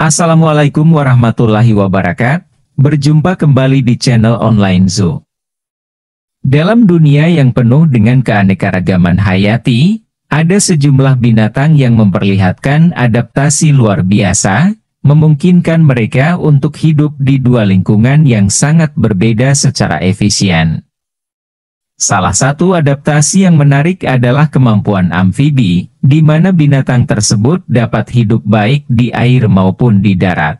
Assalamualaikum warahmatullahi wabarakatuh. Berjumpa kembali di channel online Zoo. Dalam dunia yang penuh dengan keanekaragaman hayati, ada sejumlah binatang yang memperlihatkan adaptasi luar biasa, memungkinkan mereka untuk hidup di dua lingkungan yang sangat berbeda secara efisien. Salah satu adaptasi yang menarik adalah kemampuan amfibi, di mana binatang tersebut dapat hidup baik di air maupun di darat.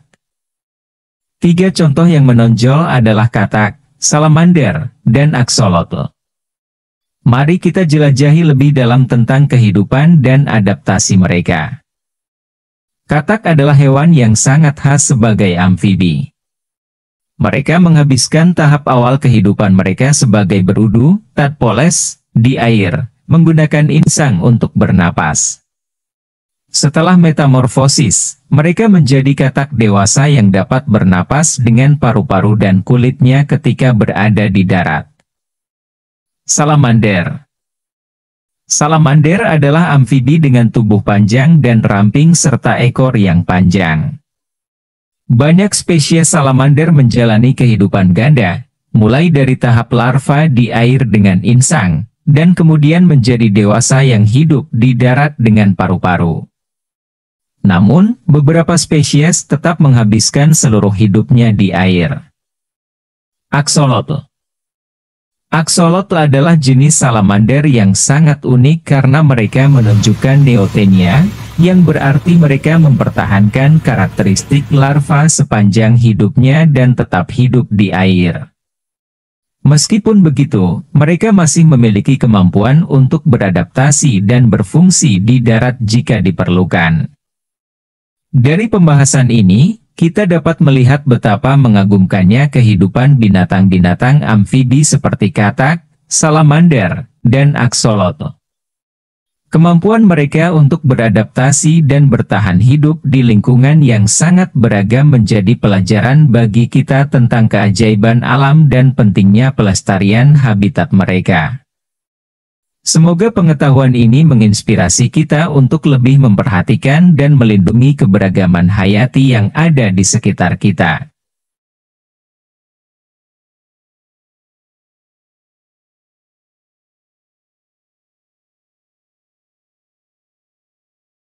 Tiga contoh yang menonjol adalah katak, salamander, dan axolotl. Mari kita jelajahi lebih dalam tentang kehidupan dan adaptasi mereka. Katak adalah hewan yang sangat khas sebagai amfibi. Mereka menghabiskan tahap awal kehidupan mereka sebagai berudu, tadpoles, di air, menggunakan insang untuk bernapas. Setelah metamorfosis, mereka menjadi katak dewasa yang dapat bernapas dengan paru-paru dan kulitnya ketika berada di darat. Salamander Salamander adalah amfibi dengan tubuh panjang dan ramping serta ekor yang panjang. Banyak spesies salamander menjalani kehidupan ganda, mulai dari tahap larva di air dengan insang, dan kemudian menjadi dewasa yang hidup di darat dengan paru-paru. Namun, beberapa spesies tetap menghabiskan seluruh hidupnya di air. Axolotl Axolotl adalah jenis salamander yang sangat unik karena mereka menunjukkan neotenia, yang berarti mereka mempertahankan karakteristik larva sepanjang hidupnya dan tetap hidup di air. Meskipun begitu, mereka masih memiliki kemampuan untuk beradaptasi dan berfungsi di darat jika diperlukan. Dari pembahasan ini, kita dapat melihat betapa mengagumkannya kehidupan binatang-binatang amfibi seperti katak, salamander, dan axolotl. Kemampuan mereka untuk beradaptasi dan bertahan hidup di lingkungan yang sangat beragam menjadi pelajaran bagi kita tentang keajaiban alam dan pentingnya pelestarian habitat mereka. Semoga pengetahuan ini menginspirasi kita untuk lebih memperhatikan dan melindungi keberagaman hayati yang ada di sekitar kita.